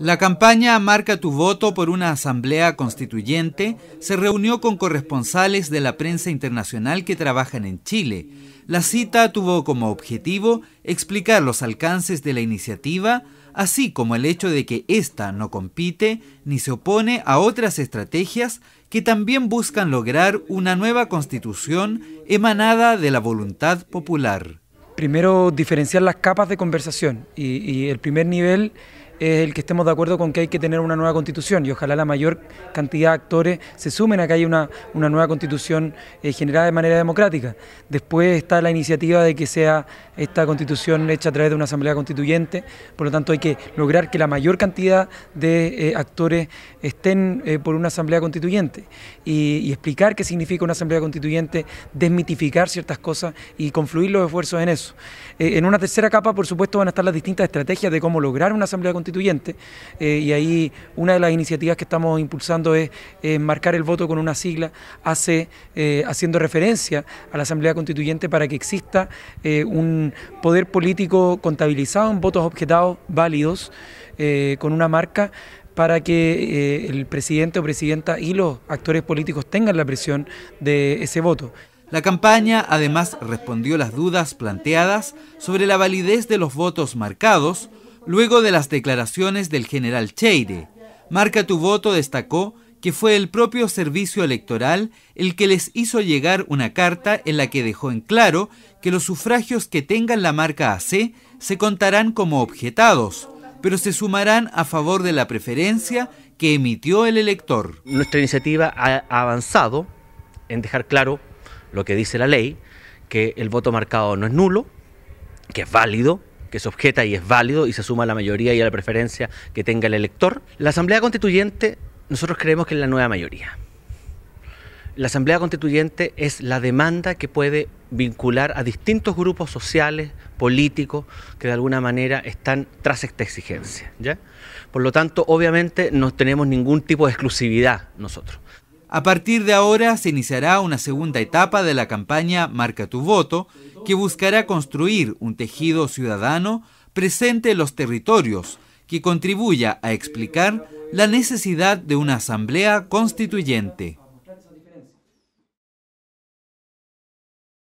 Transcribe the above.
La campaña Marca tu voto por una asamblea constituyente se reunió con corresponsales de la prensa internacional que trabajan en Chile. La cita tuvo como objetivo explicar los alcances de la iniciativa, así como el hecho de que ésta no compite ni se opone a otras estrategias que también buscan lograr una nueva constitución emanada de la voluntad popular. Primero, diferenciar las capas de conversación y, el primer nivel es el que estemos de acuerdo con que hay que tener una nueva constitución y ojalá la mayor cantidad de actores se sumen a que haya una, nueva constitución eh, generada de manera democrática. Después está la iniciativa de que sea esta constitución hecha a través de una asamblea constituyente, por lo tanto hay que lograr que la mayor cantidad de eh, actores estén eh, por una asamblea constituyente y, y explicar qué significa una asamblea constituyente, desmitificar ciertas cosas y confluir los esfuerzos en eso. en una tercera capa, por supuesto, van a estar las distintas estrategias de cómo lograr una asamblea constituyente constituyente eh, y ahí una de las iniciativas que estamos impulsando es marcar el voto con una sigla eh, haciendo referencia a la Asamblea Constituyente para que exista eh, un poder político contabilizado en votos objetados válidos con una marca para que el presidente o presidenta y los actores políticos tengan la presión de ese voto. La campaña además respondió las dudas planteadas sobre la validez de los votos marcados Luego de las declaraciones del general Cheire, Marca Tu Voto destacó que fue el propio servicio electoral el que les hizo llegar una carta en la que dejó en claro que los sufragios que tengan la marca AC se contarán como objetados, pero se sumarán a favor de la preferencia que emitió el elector. Nuestra iniciativa ha avanzado en dejar claro lo que dice la ley, que el voto marcado no es nulo, que es válido, que se objeta y es válido y se suma a la mayoría y a la preferencia que tenga el elector. La Asamblea Constituyente nosotros creemos que es la nueva mayoría. La Asamblea Constituyente es la demanda que puede vincular a distintos grupos sociales, políticos, que de alguna manera están tras esta exigencia. ¿ya? Por lo tanto, obviamente no tenemos ningún tipo de exclusividad nosotros. A partir de ahora se iniciará una segunda etapa de la campaña Marca tu voto, que buscará construir un tejido ciudadano presente en los territorios que contribuya a explicar la necesidad de una asamblea constituyente.